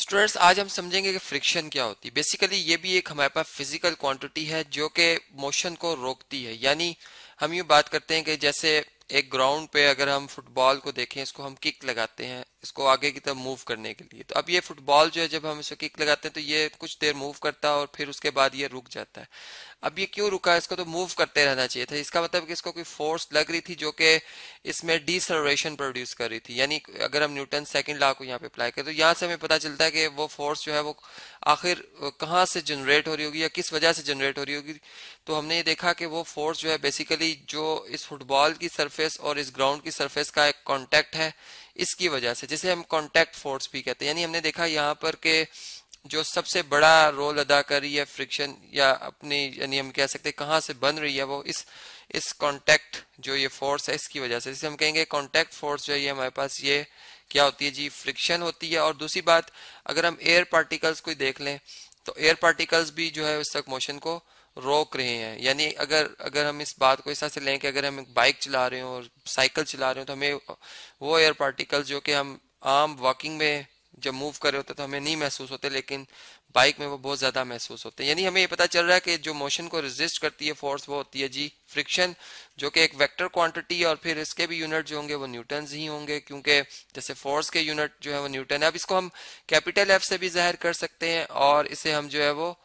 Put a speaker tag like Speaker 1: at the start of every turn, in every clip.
Speaker 1: students आज हम समझेंगे कि फ्रिक्शन क्या होती है बेसिकली ये भी एक हमारे पास फिजिकल क्वांटिटी है जो कि मोशन को रोकती है यानी हम यू बात करते हैं कि जैसे एक ग्राउंड पे अगर हम फुटबॉल को देखें इसको हम किक लगाते हैं इसको आगे की तरफ मूव करने के लिए तो अब ये फुटबॉल जो है जब हम इसको किक लगाते हैं तो ये कुछ देर मूव करता है और फिर उसके बाद ये रुक जाता है अब ये क्यों रुका इसको तो मूव करते रहना चाहिए था इसका मतलब कि इसको कोई फोर्स लग रही थी जो कि इसमें डिसलरेशन प्रोड्यूस कर रही थी यानी अगर हम न्यूटन सेकेंड लॉ को यहाँ पे अप्लाई करें तो यहाँ से हमें पता चलता है कि वो फोर्स जो है वो आखिर कहाँ से जनरेट हो रही होगी या किस वजह से जनरेट हो रही होगी तो हमने ये देखा कि वो फोर्स जो है बेसिकली जो इस फुटबॉल की सरफेस सरफेस और इस ग्राउंड की सरफेस का एक कॉन्टैक्ट है इसकी वजह से जिसे हम कॉन्टैक्ट फोर्स भी कहते हैं यानी हमने देखा यहाँ पर के जो सबसे बड़ा रोल अदा कर रही है फ्रिक्शन या अपनी यानी हम कह सकते हैं कहाँ से बन रही है वो इस इस कॉन्टैक्ट जो ये फोर्स है इसकी वजह से जिसे हम कहेंगे कॉन्टैक्ट फोर्स जो है हमारे पास ये क्या होती है जी फ्रिक्शन होती है और दूसरी बात अगर हम एयर पार्टिकल्स को देख लें तो एयर पार्टिकल्स भी जो है उस तक मोशन को रोक रहे हैं यानी अगर अगर हम इस बात को इस तरह से लें कि अगर हम बाइक चला रहे हो और साइकिल चला रहे हो तो हमें वो एयर पार्टिकल्स जो कि हम आम वॉकिंग में जब मूव कर रहे होते तो हमें नहीं महसूस होते लेकिन बाइक में वो बहुत ज़्यादा महसूस होते हैं यानी हमें ये पता चल रहा है कि जो मोशन को रेजिस्ट करती है फोर्स वो होती है जी फ्रिक्शन जो कि एक वेक्टर क्वांटिटी और फिर इसके भी यूनिट जो होंगे वो न्यूटन ही होंगे क्योंकि जैसे फोर्स के यूनिट जो है वो न्यूटन है अब इसको हम कैपिटल एफ से भी जाहिर कर सकते हैं और इसे हम जो है वो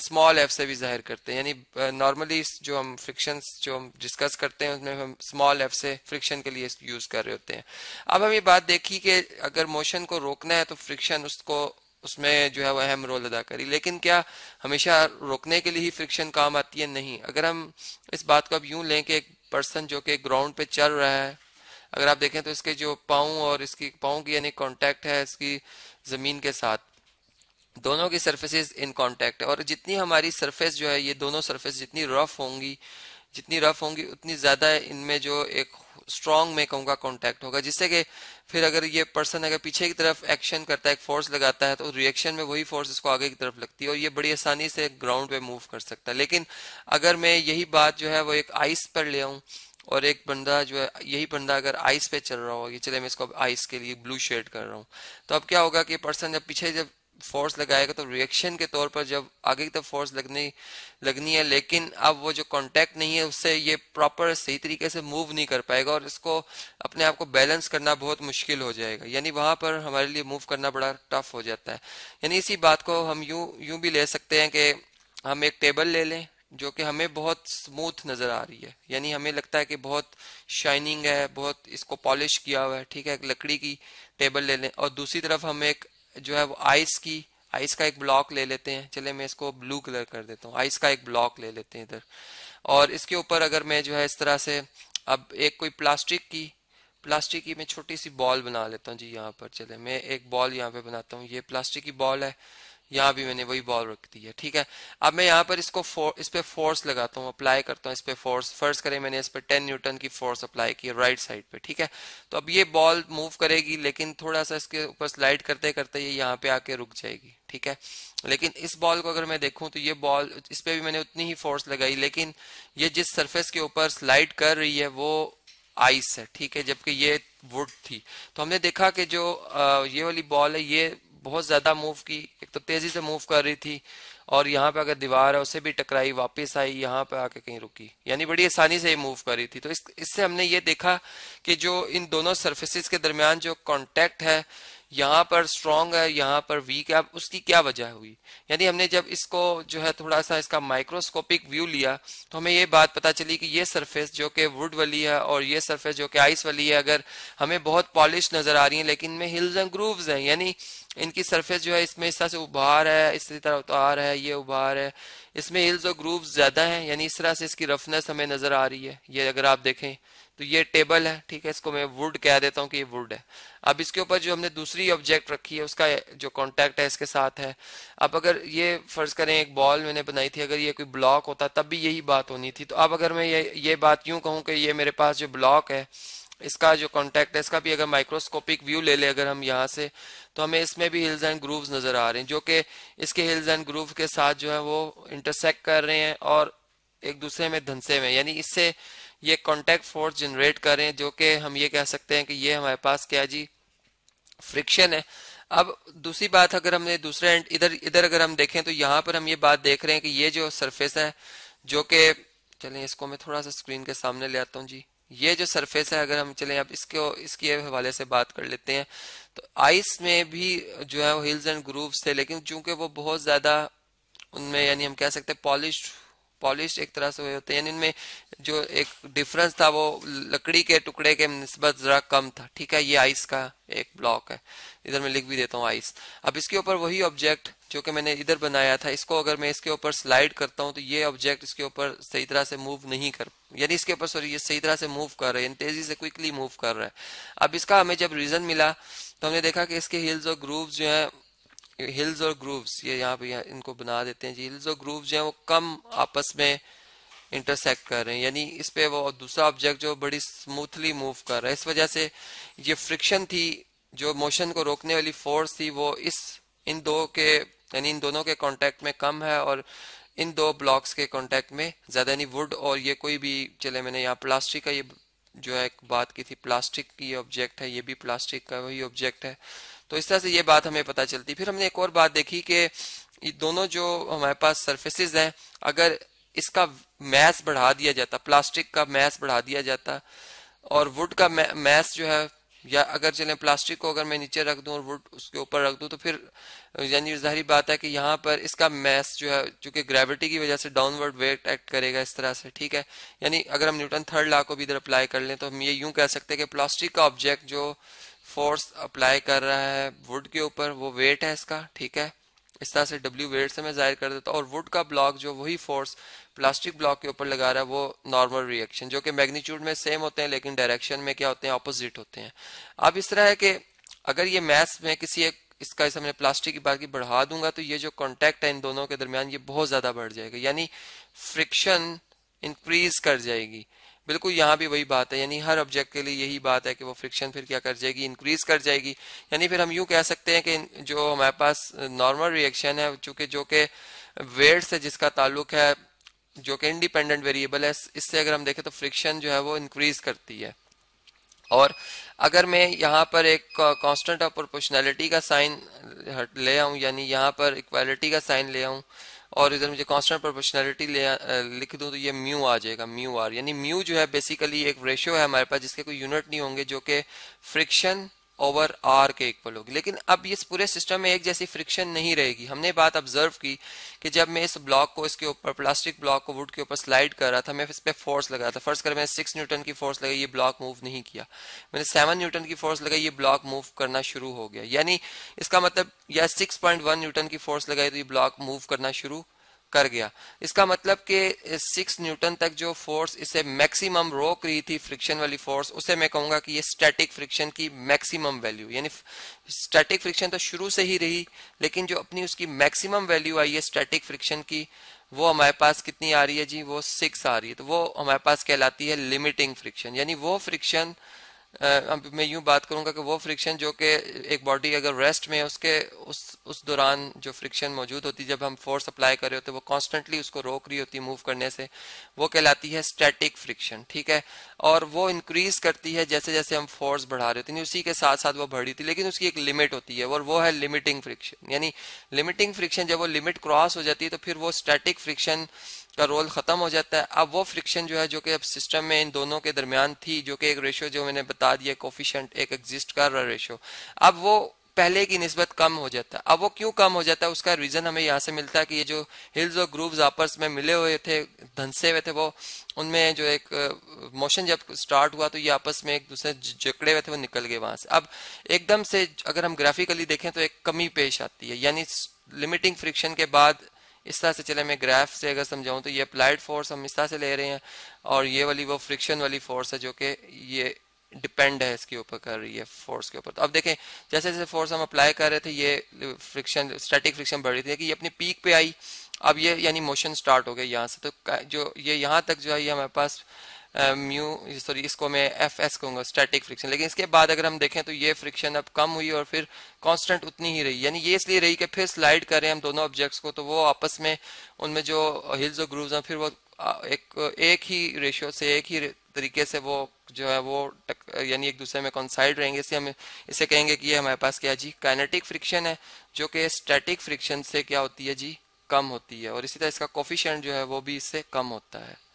Speaker 1: स्मॉल एफ से भी जाहिर करते हैं यानी नॉर्मली जो हम फ्रिक्शन जो हम डिस्कस करते हैं उसमें हम स्मॉल एफ से फ्रिक्शन के लिए यूज कर रहे होते हैं अब हम ये बात देखी कि अगर मोशन को रोकना है तो फ्रिक्शन उसको उसमें जो है वो अहम रोल अदा करी लेकिन क्या हमेशा रोकने के लिए ही फ्रिक्शन काम आती है नहीं अगर हम इस बात को अब यूं लें कि एक पर्सन जो कि ग्राउंड पे चल रहा है अगर आप देखें तो इसके जो पाँव और इसकी पाँव की यानी कॉन्टेक्ट है इसकी ज़मीन के साथ दोनों की सर्फेसिस इन कॉन्टेक्ट है और जितनी हमारी सर्फेस जो है ये दोनों सर्फेस जितनी रफ होंगी जितनी रफ होंगी उतनी ज़्यादा इनमें जो एक स्ट्रॉन्ग मैं कहूँगा कॉन्टेक्ट होगा जिससे कि फिर अगर ये पर्सन अगर पीछे की तरफ एक्शन करता है एक फोर्स लगाता है तो रिएक्शन में वही फोर्स इसको आगे की तरफ लगती है और ये बड़ी आसानी से ग्राउंड पे मूव कर सकता है लेकिन अगर मैं यही बात जो है वो एक आइस पर ले आऊं और एक बंदा जो है यही बंदा अगर आइस पे चल रहा ये चले मैं इसको आइस के लिए ब्लू शेड कर रहा हूँ तो अब क्या होगा कि पर्सन जब पीछे जब फोर्स लगाएगा तो रिएक्शन के तौर पर जब आगे की तरफ फोर्स लगने लगनी है लेकिन अब वो जो कांटेक्ट नहीं है उससे ये प्रॉपर सही तरीके से मूव नहीं कर पाएगा और इसको अपने आप को बैलेंस करना बहुत मुश्किल हो जाएगा यानी वहां पर हमारे लिए मूव करना बड़ा टफ हो जाता है यानी इसी बात को हम यू यूं भी ले सकते हैं कि हम एक टेबल ले लें जो कि हमें बहुत स्मूथ नज़र आ रही है यानी हमें लगता है कि बहुत शाइनिंग है बहुत इसको पॉलिश किया हुआ है ठीक है एक लकड़ी की टेबल ले लें और दूसरी तरफ हम एक जो है वो आइस की आइस का एक ब्लॉक ले लेते हैं चले मैं इसको ब्लू कलर कर देता हूँ आइस का एक ब्लॉक ले लेते हैं इधर और इसके ऊपर अगर मैं जो है इस तरह से अब एक कोई प्लास्टिक की प्लास्टिक की मैं छोटी सी बॉल बना लेता हूँ जी यहाँ पर चले मैं एक बॉल यहाँ पे बनाता हूँ ये प्लास्टिक की बॉल है यहां भी मैंने वही बॉल रख दी है ठीक है अब मैं यहाँ पर इसको फोर, इस पर फोर्स लगाता हूँ अप्लाई करता हूं इस पे फोर्स फर्स्ट करें मैंने इस पे टेन न्यूटन की फोर्स अप्लाई की राइट साइड पे ठीक है तो अब ये बॉल मूव करेगी लेकिन थोड़ा सा इसके ऊपर स्लाइड करते करते ये यहाँ पे आके रुक जाएगी ठीक है लेकिन इस बॉल को अगर मैं देखूं तो ये बॉल इस पे भी मैंने उतनी ही फोर्स लगाई लेकिन ये जिस सर्फेस के ऊपर स्लाइड कर रही है वो आइस है ठीक है जबकि ये वुड थी तो हमने देखा कि जो ये वाली बॉल है ये बहुत ज़्यादा मूव की एक तो तेज़ी से मूव कर रही थी और यहाँ पे अगर दीवार है उसे भी टकराई वापस आई यहाँ पे आके कहीं रुकी यानी बड़ी आसानी से ये मूव कर रही थी तो इस इससे हमने ये देखा कि जो इन दोनों सर्फेसिस के दरमियान जो कॉन्टेक्ट है यहाँ पर स्ट्रांग है यहाँ पर वीक है उसकी क्या वजह हुई यानी हमने जब इसको जो है थोड़ा सा इसका माइक्रोस्कोपिक व्यू लिया तो हमें ये बात पता चली कि ये सरफेस जो कि वुड वाली है और ये सरफेस जो कि आइस वाली है अगर हमें बहुत पॉलिश नजर आ रही है लेकिन इनमें हिल्स एंड ग्रूव है यानी इनकी सरफेस जो है इसमें इस तरह से उभार है इसी तरह उतार है ये उभार है इसमें हिल्स और ग्रूव ज्यादा है यानी इस तरह से इसकी रफनेस हमें नजर आ रही है ये अगर आप देखें तो ये टेबल है ठीक है इसको मैं वुड कह देता हूँ कि ये वुड है अब इसके ऊपर जो हमने दूसरी ऑब्जेक्ट रखी है उसका जो कॉन्टेक्ट है इसके साथ है अब अगर ये फर्ज करें एक बॉल मैंने बनाई थी अगर ये कोई ब्लॉक होता तब भी यही बात होनी थी तो अब अगर मैं ये ये बात यूं कहूँ कि ये मेरे पास जो ब्लॉक है इसका जो कॉन्टेक्ट है इसका भी अगर माइक्रोस्कोपिक व्यू ले ले अगर हम यहाँ से तो हमें इसमें भी हिल्स एंड ग्रूव नजर आ रहे हैं जो कि इसके हिल्स एंड ग्रूव के साथ जो है वो इंटरसेक्ट कर रहे हैं और एक दूसरे में धंसे में यानी इससे ये कॉन्टेक्ट फोर्स जनरेट करें जो कि हम ये कह सकते हैं कि ये हमारे पास क्या जी फ्रिक्शन है अब दूसरी बात अगर हमने दूसरे एंड इधर इधर अगर हम देखें तो यहाँ पर हम ये बात देख रहे हैं कि ये जो सरफेस है जो कि चलें इसको मैं थोड़ा सा स्क्रीन के सामने ले आता हूँ जी ये जो सरफेस है अगर हम चलें अब इसके इसके हवाले से बात कर लेते हैं तो आइस में भी जो है वो हिल्स एंड ग्रूव्स थे लेकिन चूंकि वो बहुत ज़्यादा उनमें यानी हम कह सकते हैं पॉलिश पॉलिश एक तरह से हुए होते हैं इनमें जो एक डिफरेंस था वो लकड़ी के टुकड़े के नस्बत ज़रा कम था ठीक है ये आइस का एक ब्लॉक है इधर मैं लिख भी देता हूँ आइस अब इसके ऊपर वही ऑब्जेक्ट जो कि मैंने इधर बनाया था इसको अगर मैं इसके ऊपर स्लाइड करता हूँ तो ये ऑब्जेक्ट इसके ऊपर सही तरह से मूव नहीं कर यानी इसके ऊपर सॉरी ये सही तरह से मूव कर रहा है तेजी से क्विकली मूव कर रहा है अब इसका हमें जब रीजन मिला तो हमने देखा कि इसके हिल्स और ग्रूव जो है हिल्स और ग्रूव्स ये यहाँ पे इनको बना देते हैं जी हिल्स और ग्रूव्स जो है वो कम आपस में इंटरसेक्ट कर रहे हैं यानी इस पे वो दूसरा ऑब्जेक्ट जो बड़ी स्मूथली मूव कर रहा है इस वजह से ये फ्रिक्शन थी जो मोशन को रोकने वाली फोर्स थी वो इस इन दो के यानी इन दोनों के कॉन्टेक्ट में कम है और इन दो ब्लॉक्स के कॉन्टेक्ट में ज़्यादा यानी वुड और ये कोई भी चले मैंने यहाँ प्लास्टिक का ये जो है बात की थी प्लास्टिक की ऑब्जेक्ट है ये भी प्लास्टिक का वही ऑब्जेक्ट है तो इस तरह से ये बात हमें पता चलती फिर हमने एक और बात देखी कि ये दोनों जो हमारे पास सर्फेसिस हैं अगर इसका मैस बढ़ा दिया जाता प्लास्टिक का मैस बढ़ा दिया जाता और वुड का मैस जो है या अगर चले प्लास्टिक को अगर मैं नीचे रख दूं और वुड उसके ऊपर रख दूं तो फिर यानी जाहिर बात है कि यहाँ पर इसका मैस जो है क्योंकि ग्रेविटी की वजह से डाउनवर्ड वेट एक्ट करेगा इस तरह से ठीक है यानी अगर हम न्यूटन थर्ड लॉ को भी इधर अप्लाई कर लें तो हम ये यूं कह सकते हैं कि प्लास्टिक का ऑब्जेक्ट जो फोर्स अप्लाई कर रहा है वुड के ऊपर वो वेट है इसका ठीक है इस तरह से डब्ल्यू वेट से मैं जाहिर कर देता हूँ और वुड का ब्लॉक जो वही फोर्स प्लास्टिक ब्लॉक के ऊपर लगा रहा है वो नॉर्मल रिएक्शन जो कि मैग्नीट्यूड में सेम होते हैं लेकिन डायरेक्शन में क्या होते हैं अपोजिट होते हैं अब इस तरह है कि अगर ये मैथ्स में किसी एक इसका इस प्लास्टिक की बात की बढ़ा दूंगा तो ये जो कॉन्टेक्ट है इन दोनों के दरमियान ये बहुत ज्यादा बढ़ जाएगा यानी फ्रिक्शन इंक्रीज कर जाएगी बिल्कुल यहाँ भी वही बात है यानी हर ऑब्जेक्ट के लिए यही बात है कि वो फ्रिक्शन फिर क्या कर जाएगी इंक्रीज कर जाएगी यानी फिर हम यूँ कह सकते हैं कि जो हमारे पास नॉर्मल रिएक्शन है चूंकि जो कि वेट से जिसका ताल्लुक है जो कि इंडिपेंडेंट वेरिएबल है इससे अगर हम देखें तो फ्रिक्शन जो है वो इंक्रीज करती है और अगर मैं यहाँ पर एक कॉन्स्टेंट ऑफ प्रोपोर्शनैलिटी का साइन ले आऊँ यानी यहाँ पर इक्वालिटी का साइन ले आऊँ और इधर मुझे कॉन्स्टेंट प्रोपोर्शनैलिटी लिख दूं तो ये म्यू आ जाएगा म्यू आर यानी म्यू जो है बेसिकली एक रेशियो है हमारे पास जिसके कोई यूनिट नहीं होंगे जो कि फ्रिक्शन ओवर आर के इक्वल होगी लेकिन अब इस पूरे सिस्टम में एक जैसी फ्रिक्शन नहीं रहेगी हमने बात ऑब्जर्व की कि जब मैं इस ब्लॉक को इसके ऊपर प्लास्टिक ब्लॉक को वुड के ऊपर स्लाइड कर रहा था मैं इस पर फोर्स लगा था फर्स्ट कर मैंने सिक्स न्यूटन की फोर्स लगाई ये ब्लॉक मूव नहीं किया मैंने सेवन न्यूटन की फोर्स लगाई ये ब्लॉक मूव करना शुरू हो गया यानी इसका मतलब या सिक्स न्यूटन की फोर्स लगाई तो ये ब्लॉक मूव करना शुरू कर गया इसका मतलब कि सिक्स न्यूटन तक जो फोर्स इसे मैक्सिमम रोक रही थी फ्रिक्शन वाली फोर्स उसे मैं कहूंगा कि ये स्टैटिक फ्रिक्शन की मैक्सिमम वैल्यू यानी स्टैटिक फ्रिक्शन तो शुरू से ही रही लेकिन जो अपनी उसकी मैक्सिमम वैल्यू आई है स्टैटिक फ्रिक्शन की वो हमारे पास कितनी आ रही है जी वो सिक्स आ रही है तो वो हमारे पास कहलाती है लिमिटिंग फ्रिक्शन यानी वो फ्रिक्शन अब मैं यूं बात करूंगा कि वो फ्रिक्शन जो कि एक बॉडी अगर रेस्ट में उसके उस उस दौरान जो फ्रिक्शन मौजूद होती जब हम फोर्स अप्लाई कर रहे होते वो कॉन्स्टेंटली उसको रोक रही होती मूव करने से वो कहलाती है स्टैटिक फ्रिक्शन ठीक है और वो इंक्रीज करती है जैसे जैसे हम फोर्स बढ़ा रहे होते हैं उसी के साथ साथ वो बढ़ रही थी लेकिन उसकी एक लिमिट होती है और वो है लिमिटिंग फ्रिक्शन यानी लिमिटिंग फ्रिक्शन जब वो लिमिट क्रॉस हो जाती है तो फिर वो स्टैटिक फ्रिक्शन का रोल ख़त्म हो जाता है अब वो फ्रिक्शन जो है जो कि अब सिस्टम में इन दोनों के दरमियान थी जो कि एक रेशो जो मैंने बता दिया कोफिशेंट एक एग्जिस्ट कर रहा रेशो अब वो पहले की नस्बत कम हो जाता है अब वो क्यों कम हो जाता है उसका रीज़न हमें यहाँ से मिलता है कि ये जो हिल्स और ग्रूव आपस में मिले हुए थे धंसे हुए थे वो उनमें जो एक मोशन जब स्टार्ट हुआ तो ये आपस में एक दूसरे जकड़े हुए थे वो निकल गए वहां से अब एकदम से अगर हम ग्राफिकली देखें तो एक कमी पेश आती है यानी लिमिटिंग फ्रिक्शन के बाद इस तरह से चले मैं ग्राफ से अगर समझाऊं तो ये अप्लाइड फोर्स हम इस तरह से ले रहे हैं और ये वाली वो फ्रिक्शन वाली फोर्स है जो कि ये डिपेंड है इसके ऊपर कर रही है फोर्स के ऊपर तो अब देखें जैसे जैसे फोर्स हम अप्लाई कर रहे थे ये फ्रिक्शन स्टैटिक फ्रिक्शन बढ़ रही थी कि ये अपनी पीक पे आई अब ये यानी मोशन स्टार्ट हो गया यहाँ से तो जो ये यहाँ तक जो है ये हमारे पास म्यू um, सॉरी इसको मैं एफ एस कहूंगा स्टैटिक फ्रिक्शन लेकिन इसके बाद अगर हम देखें तो ये फ्रिक्शन अब कम हुई और फिर कांस्टेंट उतनी ही रही यानी ये इसलिए रही कि फिर स्लाइड करें हम दोनों ऑब्जेक्ट्स को तो वो आपस में उनमें जो हिल्स और ग्रूव हैं फिर वो एक एक ही रेशियो से एक ही तरीके से वो जो है वो यानी एक दूसरे में कॉन्साइड रहेंगे इसे हम इसे कहेंगे कि ये हमारे पास क्या जी काइनेटिक फ्रिक्शन है जो कि स्टैटिक फ्रिक्शन से क्या होती है जी कम होती है और इसी तरह इसका कोफिशेंट जो है वो भी इससे कम होता है